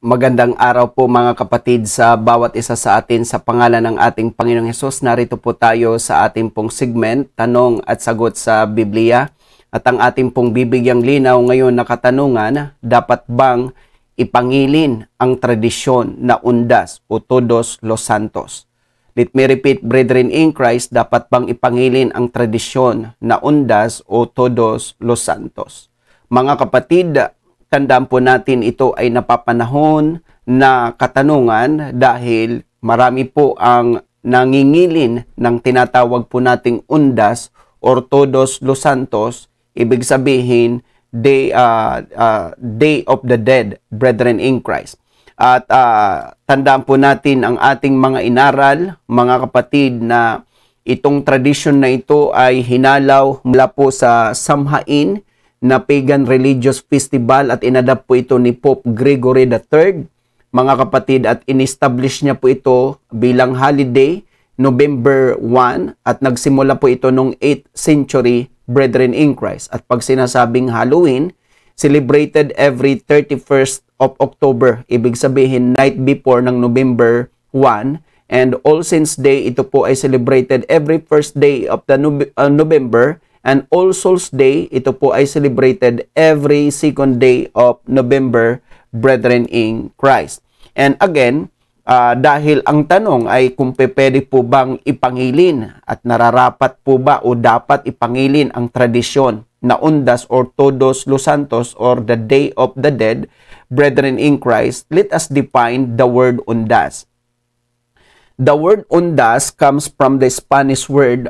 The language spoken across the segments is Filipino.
Magandang araw po mga kapatid sa bawat isa sa atin sa pangalan ng ating Panginoong Hesus. Narito po tayo sa ating pong segment, Tanong at Sagot sa Biblia. At ang ating pong bibigyang linaw ngayon na katanungan, dapat bang ipangilin ang tradisyon na undas o todos los santos? Let me repeat, brethren in Christ, dapat bang ipangilin ang tradisyon na undas o todos los santos? Mga kapatid, tandaan po natin ito ay napapanahon na katanungan dahil marami po ang nangingilin ng tinatawag po nating undas or todos los santos, ibig sabihin day, uh, uh, day of the dead, brethren in Christ. At uh, tandaan po natin ang ating mga inaral, mga kapatid na itong tradisyon na ito ay hinalaw mula po sa samhain na pagan religious festival at inadapt po ito ni Pope Gregory III. Mga kapatid at inestablish niya po ito bilang holiday November 1 at nagsimula po ito noong 8th century Brethren in Christ. At pag sinasabing Halloween, celebrated every 31st of October. Ibig sabihin, night before ng November 1. And All Saints Day, ito po ay celebrated every first day of the uh, November and All Souls Day. Ito po ay celebrated every second day of November, Brethren in Christ. And again, uh, dahil ang tanong ay kung pwede po bang ipangilin at nararapat po ba o dapat ipangilin ang tradisyon na Undas or Todos Los Santos or the Day of the Dead, Brethren in Christ, let us define the word Undas. The word Undas comes from the Spanish word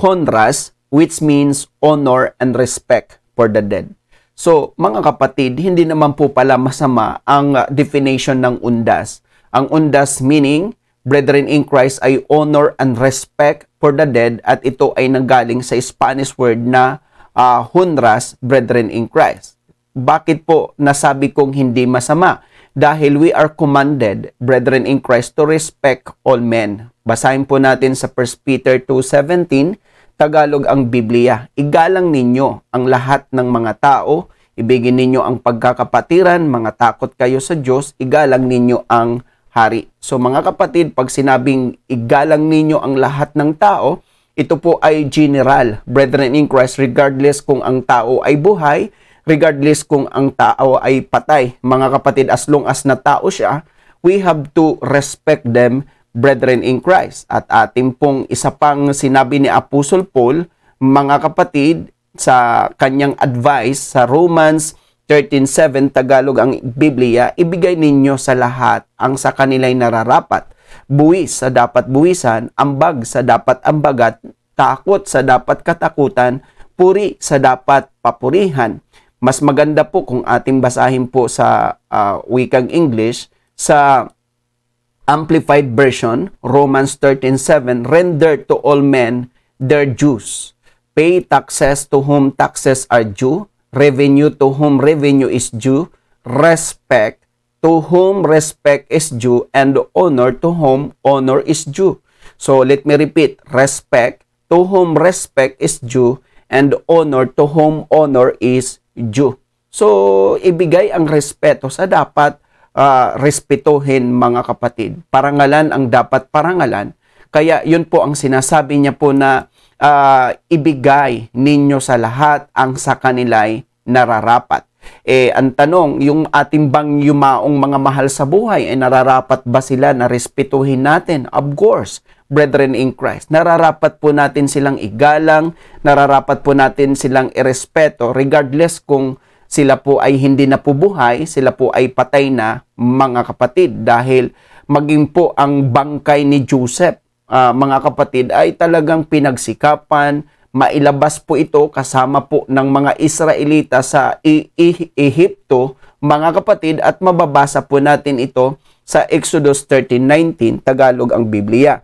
Honras, which means honor and respect for the dead. So, mga kapatid, hindi naman po pala masama ang uh, definition ng undas. Ang undas meaning, brethren in Christ ay honor and respect for the dead at ito ay nanggaling sa Spanish word na uh, hunras, brethren in Christ. Bakit po nasabi kong hindi masama? Dahil we are commanded, brethren in Christ, to respect all men. Basahin po natin sa 1 Peter 2.17, Tagalog ang Biblia. Igalang ninyo ang lahat ng mga tao. Ibigin ninyo ang pagkakapatiran, mga takot kayo sa Diyos. Igalang ninyo ang hari. So mga kapatid, pag sinabing igalang ninyo ang lahat ng tao, ito po ay general, brethren in Christ, regardless kung ang tao ay buhay, regardless kung ang tao ay patay. Mga kapatid, as long as na tao siya, we have to respect them brethren in Christ. At ating pong isa pang sinabi ni Apostle Paul, mga kapatid, sa kanyang advice sa Romans 13.7 Tagalog ang Biblia, ibigay ninyo sa lahat ang sa kanila'y nararapat. Buwis sa dapat buwisan, ambag sa dapat ambagat, takot sa dapat katakutan, puri sa dapat papurihan. Mas maganda po kung ating basahin po sa uh, wikang English sa Amplified Version, Romans 13.7, render to all men their dues. Pay taxes to whom taxes are due, revenue to whom revenue is due, respect to whom respect is due, and honor to whom honor is due. So let me repeat, respect to whom respect is due, and honor to whom honor is due. So, ibigay ang respeto sa dapat uh, respetuhin mga kapatid. Parangalan ang dapat parangalan. Kaya yun po ang sinasabi niya po na uh, ibigay ninyo sa lahat ang sa kanila'y nararapat. Eh, ang tanong, yung ating bang yumaong mga mahal sa buhay, ay eh, nararapat ba sila na respetuhin natin? Of course, brethren in Christ, nararapat po natin silang igalang, nararapat po natin silang irespeto, regardless kung sila po ay hindi na po buhay, sila po ay patay na mga kapatid dahil maging po ang bangkay ni Joseph uh, mga kapatid ay talagang pinagsikapan, mailabas po ito kasama po ng mga Israelita sa Ehipto, mga kapatid, at mababasa po natin ito sa Exodus 13:19, Tagalog ang Biblia.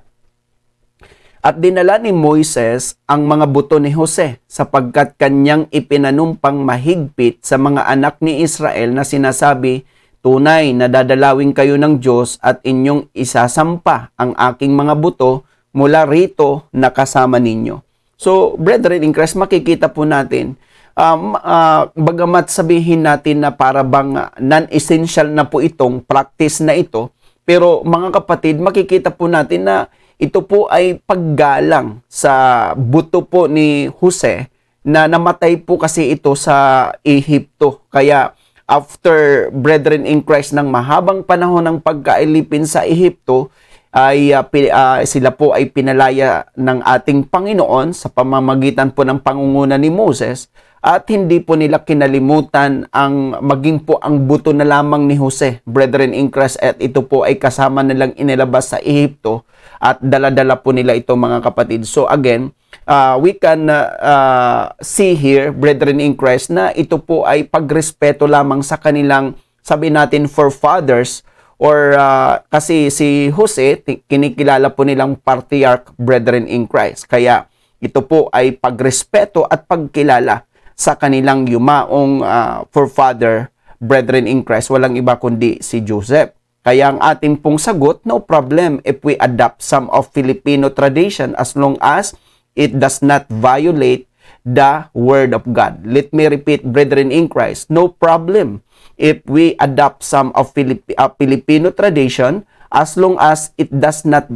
At dinala ni Moises ang mga buto ni Jose sapagkat kanyang ipinanumpang mahigpit sa mga anak ni Israel na sinasabi, Tunay na dadalawin kayo ng Diyos at inyong isasampa ang aking mga buto mula rito na kasama ninyo. So, brethren in Christ, makikita po natin, um, uh, bagamat sabihin natin na para bang non-essential na po itong practice na ito, pero mga kapatid, makikita po natin na ito po ay paggalang sa buto po ni Jose na namatay po kasi ito sa Ehipto. Kaya after Brethren in Christ ng mahabang panahon ng pagkailipin sa Ehipto, ay uh, uh, sila po ay pinalaya ng ating Panginoon sa pamamagitan po ng pangunguna ni Moses at hindi po nila kinalimutan ang maging po ang buto na lamang ni Jose, brethren in Christ at ito po ay kasama nilang inilabas sa Ehipto at daladala po nila ito mga kapatid. So again, uh, we can uh, see here brethren in Christ na ito po ay pagrespeto lamang sa kanilang sabi natin for fathers or uh, kasi si Jose kinikilala po nilang patriarch brethren in Christ. Kaya ito po ay pagrespeto at pagkilala sa kanilang yumaong uh, forefather brethren in Christ. Walang iba kundi si Joseph. Kaya ang ating pong sagot, no problem if we adopt some of Filipino tradition as long as it does not violate the Word of God. Let me repeat, brethren in Christ, no problem if we adopt some of Filip uh, Filipino tradition as long as it does not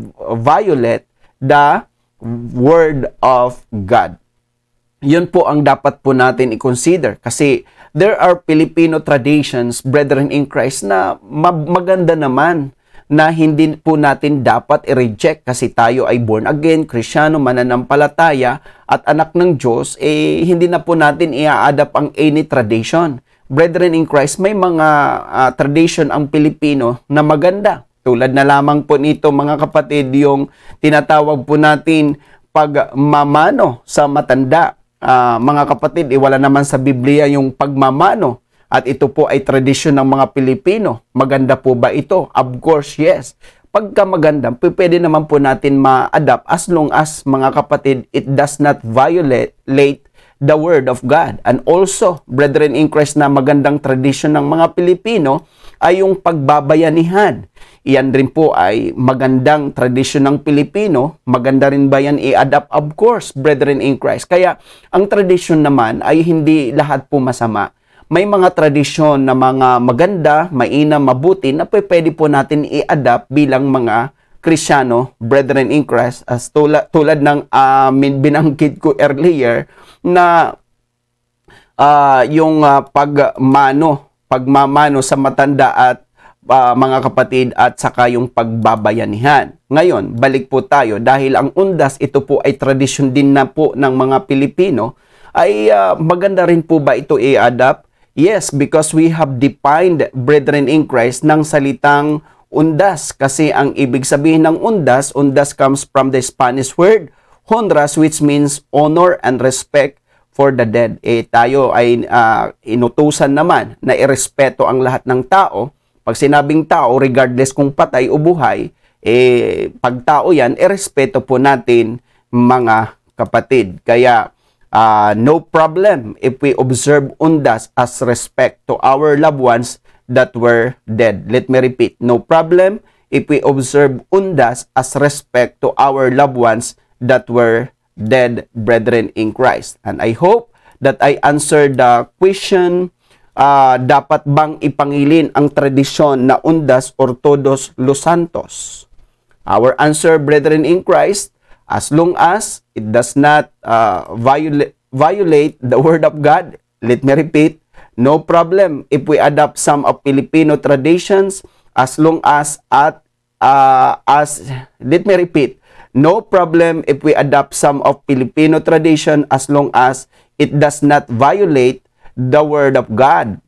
violate the word of God. Yun po ang dapat po natin i-consider kasi there are Filipino traditions, brethren in Christ, na maganda naman na hindi po natin dapat i-reject kasi tayo ay born again, krisyano, mananampalataya at anak ng Diyos, eh hindi na po natin i-adapt ang any tradition brethren in Christ, may mga uh, tradition ang Pilipino na maganda. Tulad na lamang po nito mga kapatid, yung tinatawag po natin pagmamano sa matanda. Uh, mga kapatid, iwala eh, naman sa Biblia yung pagmamano. At ito po ay tradisyon ng mga Pilipino. Maganda po ba ito? Of course, yes. Pagka maganda, pwede naman po natin ma-adapt as long as mga kapatid, it does not violate late the Word of God. And also, brethren in Christ na magandang tradisyon ng mga Pilipino ay yung pagbabayanihan. Iyan rin po ay magandang tradisyon ng Pilipino. Maganda rin ba yan i-adapt? Of course, brethren in Christ. Kaya, ang tradisyon naman ay hindi lahat po masama may mga tradisyon na mga maganda, mainam, mabuti na pwede po natin i-adapt bilang mga Krisyano, brethren in Christ, as tula, tulad ng uh, binanggit ko earlier, na uh, yung uh, pagmano, pagmamano sa matanda at uh, mga kapatid at saka yung pagbabayanihan. Ngayon, balik po tayo dahil ang undas, ito po ay tradisyon din na po ng mga Pilipino, ay uh, maganda rin po ba ito i-adapt? Yes, because we have defined brethren in Christ ng salitang undas kasi ang ibig sabihin ng undas, undas comes from the Spanish word honras which means honor and respect for the dead. Eh tayo ay uh, inutusan naman na irespeto ang lahat ng tao. Pag sinabing tao, regardless kung patay o buhay, eh pag tao 'yan, irespeto po natin mga kapatid. Kaya uh, no problem if we observe undas as respect to our loved ones that were dead. Let me repeat, no problem if we observe undas as respect to our loved ones that were dead brethren in Christ. And I hope that I answered the question, uh, dapat bang ipangilin ang tradisyon na undas or todos los santos? Our answer, brethren in Christ, as long as it does not uh, violate, violate the word of God, let me repeat, No problem if we adopt some of Filipino traditions as long as at uh, as let me repeat no problem if we adopt some of Filipino tradition as long as it does not violate the word of God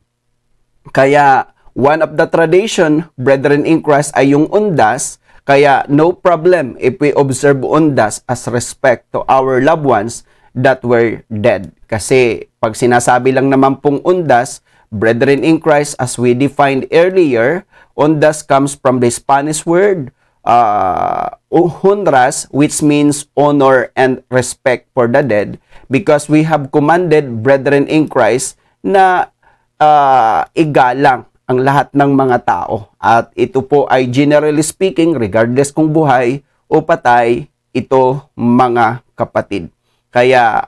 kaya one of the tradition brethren in Christ ay yung undas kaya no problem if we observe undas as respect to our loved ones that were dead. Kasi pag sinasabi lang naman pong undas, brethren in Christ as we defined earlier, undas comes from the Spanish word uh, honras, which means honor and respect for the dead, because we have commanded brethren in Christ na uh, igalang ang lahat ng mga tao. At ito po ay generally speaking, regardless kung buhay o patay, ito mga kapatid. Kaya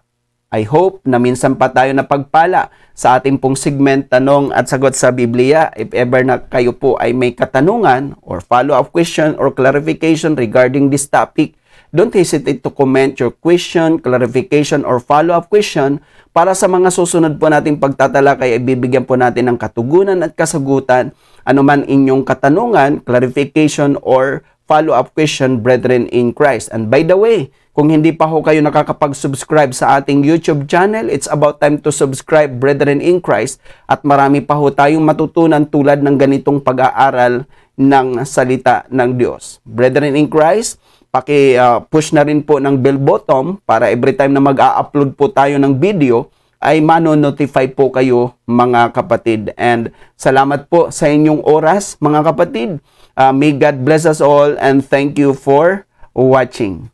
I hope na minsan pa tayo napagpala sa ating pong segment tanong at sagot sa Biblia. If ever na kayo po ay may katanungan or follow-up question or clarification regarding this topic, don't hesitate to comment your question, clarification, or follow-up question para sa mga susunod po nating pagtatalakay ay bibigyan po natin ng katugunan at kasagutan anuman inyong katanungan, clarification, or follow-up question, brethren in Christ. And by the way, kung hindi pa ho kayo nakakapag-subscribe sa ating YouTube channel, it's about time to subscribe Brethren in Christ at marami pa ho tayong matutunan tulad ng ganitong pag-aaral ng salita ng Diyos. Brethren in Christ, paki-push na rin po ng bell button para every time na mag-upload po tayo ng video, ay mano-notify po kayo mga kapatid. And salamat po sa inyong oras mga kapatid. Uh, may God bless us all and thank you for watching.